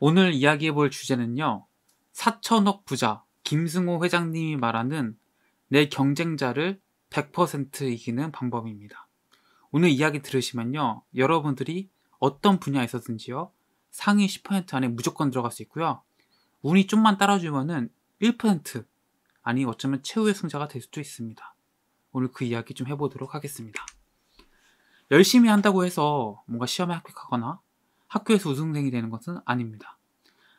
오늘 이야기해 볼 주제는요. 4천억 부자 김승호 회장님이 말하는 내 경쟁자를 100% 이기는 방법입니다. 오늘 이야기 들으시면요. 여러분들이 어떤 분야에서든지요. 상위 10% 안에 무조건 들어갈 수 있고요. 운이 좀만 따라주면은 1% 아니 어쩌면 최후의 승자가 될 수도 있습니다. 오늘 그 이야기 좀 해보도록 하겠습니다. 열심히 한다고 해서 뭔가 시험에 합격하거나 학교에서 우승생이 되는 것은 아닙니다.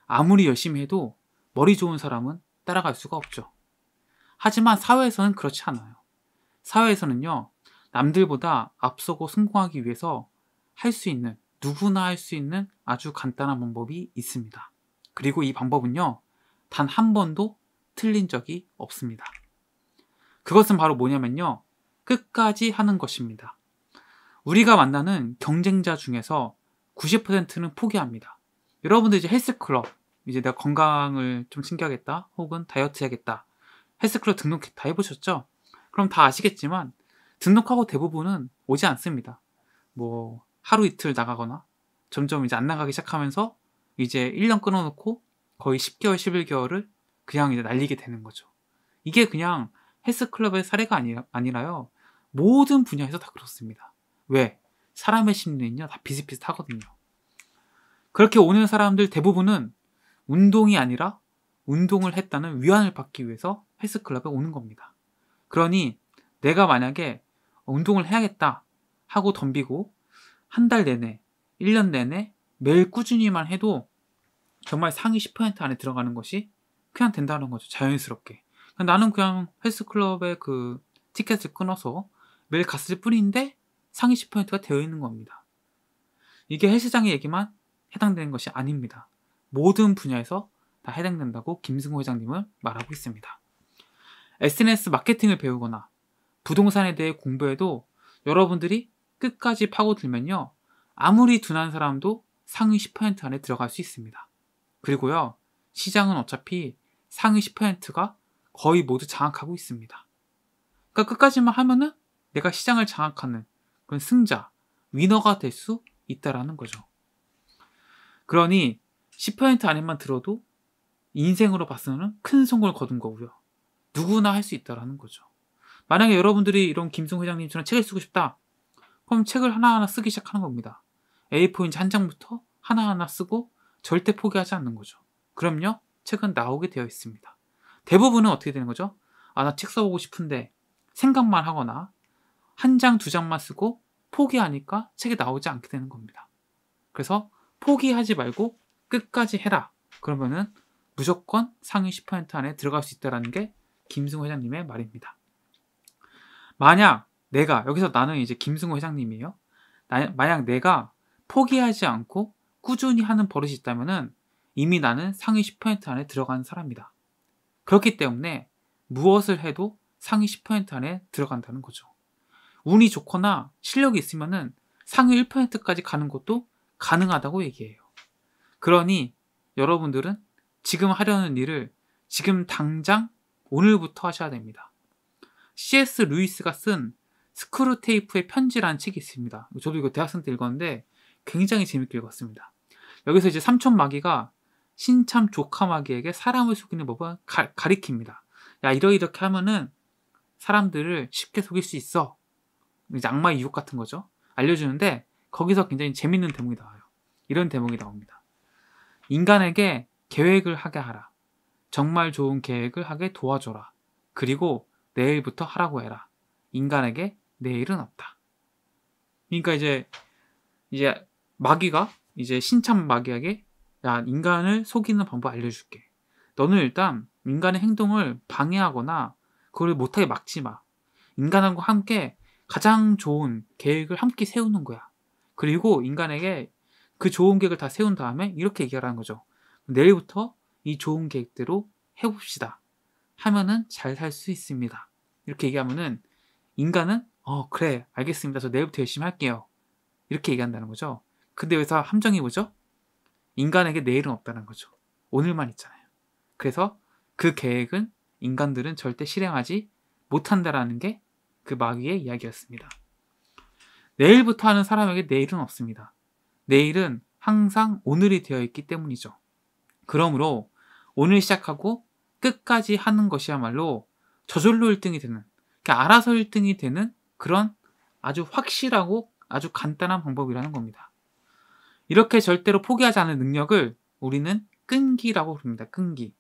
아무리 열심히 해도 머리 좋은 사람은 따라갈 수가 없죠. 하지만 사회에서는 그렇지 않아요. 사회에서는요, 남들보다 앞서고 성공하기 위해서 할 수 있는, 누구나 할 수 있는 아주 간단한 방법이 있습니다. 그리고 이 방법은요, 단 한 번도 틀린 적이 없습니다. 그것은 바로 뭐냐면요, 끝까지 하는 것입니다. 우리가 만나는 경쟁자 중에서 90%는 포기합니다. 여러분들 이제 헬스클럽, 이제 내가 건강을 좀 챙겨야겠다, 혹은 다이어트 해야겠다. 헬스클럽 등록 다 해보셨죠? 그럼 다 아시겠지만, 등록하고 대부분은 오지 않습니다. 뭐, 하루 이틀 나가거나, 점점 이제 안 나가기 시작하면서, 이제 1년 끊어놓고, 거의 10개월, 11개월을 그냥 이제 날리게 되는 거죠. 이게 그냥 헬스클럽의 사례가 아니라, 아니라요. 모든 분야에서 다 그렇습니다. 왜? 사람의 심리는요, 다 비슷비슷하거든요. 그렇게 오는 사람들 대부분은 운동이 아니라 운동을 했다는 위안을 받기 위해서 헬스클럽에 오는 겁니다. 그러니 내가 만약에 운동을 해야겠다 하고 덤비고 한 달 내내, 1년 내내 매일 꾸준히만 해도 정말 상위 10% 안에 들어가는 것이 그냥 된다는 거죠. 자연스럽게. 나는 그냥 헬스클럽에 그 티켓을 끊어서 매일 갔을 뿐인데 상위 10%가 되어 있는 겁니다. 이게 헬스장의 얘기만 해당되는 것이 아닙니다. 모든 분야에서 다 해당된다고 김승호 회장님은 말하고 있습니다. SNS 마케팅을 배우거나 부동산에 대해 공부해도 여러분들이 끝까지 파고들면요. 아무리 둔한 사람도 상위 10% 안에 들어갈 수 있습니다. 그리고요. 시장은 어차피 상위 10%가 거의 모두 장악하고 있습니다. 그러니까 끝까지만 하면은 내가 시장을 장악하는 그런 승자, 위너가 될 수 있다라는 거죠. 그러니 10% 안에만 들어도 인생으로 봤으면 큰 성공을 거둔 거고요. 누구나 할 수 있다라는 거죠. 만약에 여러분들이 이런 김승 회장님처럼 책을 쓰고 싶다. 그럼 책을 하나하나 쓰기 시작하는 겁니다. A4인지 한 장부터 하나하나 쓰고 절대 포기하지 않는 거죠. 그럼요, 책은 나오게 되어 있습니다. 대부분은 어떻게 되는 거죠? 아, 나 책 써보고 싶은데 생각만 하거나 한 장, 두 장만 쓰고 포기하니까 책이 나오지 않게 되는 겁니다. 그래서 포기하지 말고 끝까지 해라. 그러면은 무조건 상위 10% 안에 들어갈 수 있다라는 게 김승호 회장님의 말입니다. 만약 내가 여기서 나는 이제 김승호 회장님이에요. 나, 만약 내가 포기하지 않고 꾸준히 하는 버릇이 있다면은 이미 나는 상위 10% 안에 들어간 사람이다. 그렇기 때문에 무엇을 해도 상위 10% 안에 들어간다는 거죠. 운이 좋거나 실력이 있으면은 상위 1%까지 가는 것도 가능하다고 얘기해요. 그러니 여러분들은 지금 하려는 일을 지금 당장 오늘부터 하셔야 됩니다. C.S. 루이스가 쓴 스크루 테이프의 편지라는 책이 있습니다. 저도 이거 대학생 때 읽었는데 굉장히 재밌게 읽었습니다. 여기서 이제 삼촌 마귀가 신참 조카 마귀에게 사람을 속이는 법을 가, 리킵니다야 이러 이렇게 하면은 사람들을 쉽게 속일 수 있어. 이제 악마의 유혹 같은 거죠. 알려주는데 거기서 굉장히 재밌는 대목이 나와요. 이런 대목이 나옵니다. 인간에게 계획을 하게 하라. 정말 좋은 계획을 하게 도와줘라. 그리고 내일부터 하라고 해라. 인간에게 내일은 없다. 그러니까 이제 이제 마귀가 이제 신참 마귀에게 야 인간을 속이는 방법 알려줄게. 너는 일단 인간의 행동을 방해하거나 그걸 못하게 막지 마. 인간하고 함께 가장 좋은 계획을 함께 세우는 거야. 그리고 인간에게 그 좋은 계획을 다 세운 다음에 이렇게 얘기하라는 거죠. 내일부터 이 좋은 계획대로 해봅시다. 하면은 잘 살 수 있습니다. 이렇게 얘기하면은 인간은 어 그래 알겠습니다. 저 내일부터 열심히 할게요. 이렇게 얘기한다는 거죠. 근데 여기서 함정이 뭐죠? 인간에게 내일은 없다는 거죠. 오늘만 있잖아요. 그래서 그 계획은 인간들은 절대 실행하지 못한다라는 게 그 마귀의 이야기였습니다. 내일부터 하는 사람에게 내일은 없습니다. 내일은 항상 오늘이 되어 있기 때문이죠. 그러므로 오늘 시작하고 끝까지 하는 것이야말로 저절로 1등이 되는, 그러니까 알아서 1등이 되는 그런 아주 확실하고 아주 간단한 방법이라는 겁니다. 이렇게 절대로 포기하지 않는 능력을 우리는 끈기라고 부릅니다. 끈기.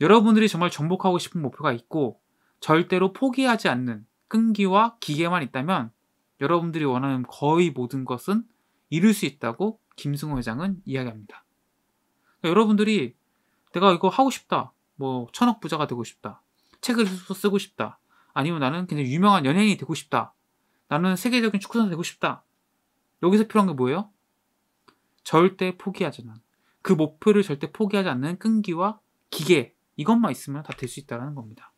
여러분들이 정말 정복하고 싶은 목표가 있고 절대로 포기하지 않는 끈기와 기계만 있다면 여러분들이 원하는 거의 모든 것은 이룰 수 있다고 김승호 회장은 이야기합니다. 그러니까 여러분들이 내가 이거 하고 싶다. 뭐 천억 부자가 되고 싶다. 책을 쓰고 싶다. 아니면 나는 굉장히 유명한 연예인이 되고 싶다. 나는 세계적인 축구선수 되고 싶다. 여기서 필요한 게 뭐예요? 절대 포기하지 않는 그 목표를 절대 포기하지 않는 끈기와 기계 이것만 있으면 다 될 수 있다는 겁니다.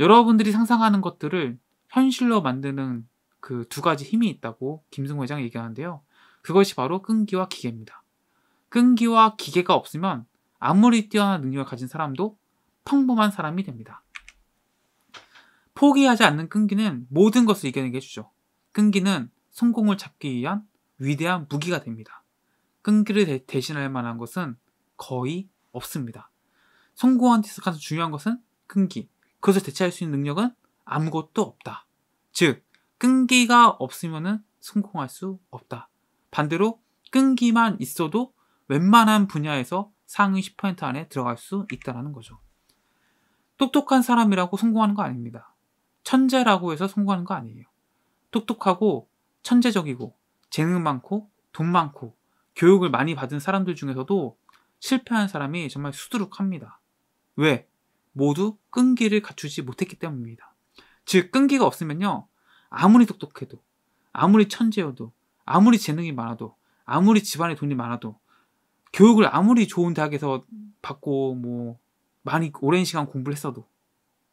여러분들이 상상하는 것들을 현실로 만드는 그두 가지 힘이 있다고 김승호 회장이 얘기하는데요. 그것이 바로 끈기와 기계입니다. 끈기와 기계가 없으면 아무리 뛰어난 능력을 가진 사람도 평범한 사람이 됩니다. 포기하지 않는 끈기는 모든 것을 이겨내게 해주죠. 끈기는 성공을 잡기 위한 위대한 무기가 됩니다. 끈기를 대, 신할 만한 것은 거의 없습니다. 성공한 데서 가장 중요한 것은 끈기. 그것을 대체할 수 있는 능력은 아무것도 없다. 즉, 끈기가 없으면 성공할 수 없다. 반대로 끈기만 있어도 웬만한 분야에서 상위 10% 안에 들어갈 수 있다는 거죠. 똑똑한 사람이라고 성공하는 거 아닙니다. 천재라고 해서 성공하는 거 아니에요. 똑똑하고 천재적이고 재능 많고 돈 많고 교육을 많이 받은 사람들 중에서도 실패한 사람이 정말 수두룩합니다. 왜? 모두 끈기를 갖추지 못했기 때문입니다. 즉 끈기가 없으면요. 아무리 똑똑해도, 아무리 천재여도, 아무리 재능이 많아도, 아무리 집안에 돈이 많아도, 교육을 아무리 좋은 대학에서 받고 뭐 많이 오랜 시간 공부를 했어도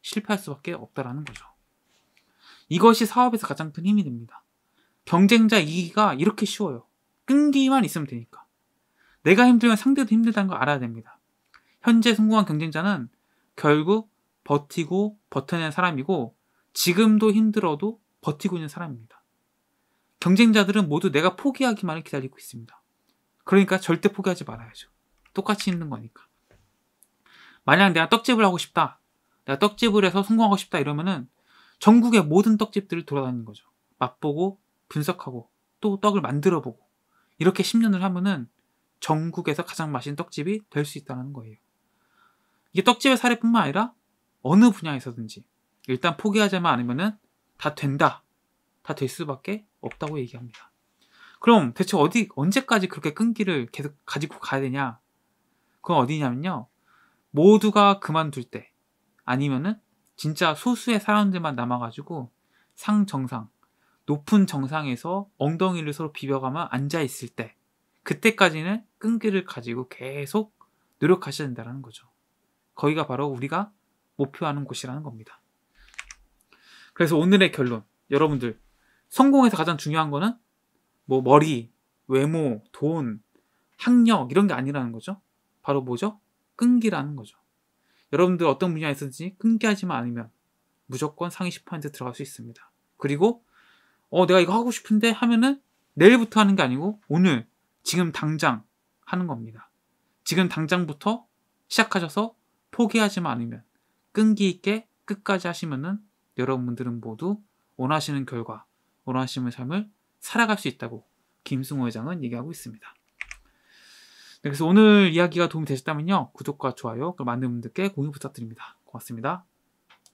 실패할 수밖에 없다라는 거죠. 이것이 사업에서 가장 큰 힘이 됩니다. 경쟁자 이기가 이렇게 쉬워요. 끈기만 있으면 되니까. 내가 힘들면 상대도 힘들다는 걸 알아야 됩니다. 현재 성공한 경쟁자는 결국 버티고 버텨낸 사람이고 지금도 힘들어도 버티고 있는 사람입니다. 경쟁자들은 모두 내가 포기하기만을 기다리고 있습니다. 그러니까 절대 포기하지 말아야죠. 똑같이 있는 거니까. 만약 내가 떡집을 하고 싶다. 내가 떡집을 해서 성공하고 싶다 이러면은 전국의 모든 떡집들을 돌아다니는 거죠. 맛보고 분석하고 또 떡을 만들어 보고 이렇게 10년을 하면은 전국에서 가장 맛있는 떡집이 될 수 있다는 거예요. 이게 떡집의 사례뿐만 아니라 어느 분야에서든지 일단 포기하지만 않으면은 다 된다. 다 될 수밖에 없다고 얘기합니다. 그럼 대체 어디, 언제까지 그렇게 끈기를 계속 가지고 가야 되냐? 그건 어디냐면요. 모두가 그만둘 때, 아니면은 진짜 소수의 사람들만 남아가지고 상정상, 높은 정상에서 엉덩이를 서로 비벼가며 앉아있을 때, 그때까지는 끈기를 가지고 계속 노력하셔야 된다는 거죠. 거기가 바로 우리가 목표하는 곳이라는 겁니다. 그래서 오늘의 결론 여러분들 성공에서 가장 중요한 거는 뭐 머리, 외모, 돈, 학력 이런 게 아니라는 거죠. 바로 뭐죠? 끈기라는 거죠. 여러분들 어떤 분야에서든지 끈기하지만 않으면 무조건 상위 10% 들어갈 수 있습니다. 그리고 어 내가 이거 하고 싶은데 하면은 내일부터 하는 게 아니고 오늘 지금 당장 하는 겁니다. 지금 당장부터 시작하셔서 포기하지만 않으면 끈기 있게 끝까지 하시면은 여러분들은 모두 원하시는 결과, 원하시는 삶을 살아갈 수 있다고 김승호 회장은 얘기하고 있습니다. 네, 그래서 오늘 이야기가 도움이 되셨다면요. 구독과 좋아요, 그리고 많은 분들께 공유 부탁드립니다. 고맙습니다.